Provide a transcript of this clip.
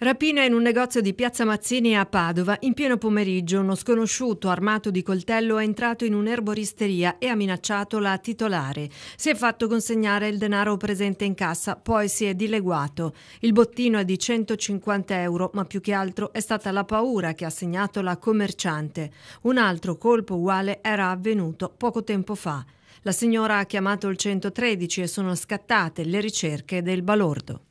Rapina in un negozio di Piazza Mazzini a Padova. In pieno pomeriggio uno sconosciuto armato di coltello è entrato in un'erboristeria e ha minacciato la titolare. Si è fatto consegnare il denaro presente in cassa, poi si è dileguato. Il bottino è di 150 euro, ma più che altro è stata la paura che ha segnato la commerciante. Un altro colpo uguale era avvenuto poco tempo fa. La signora ha chiamato il 113 e sono scattate le ricerche del balordo.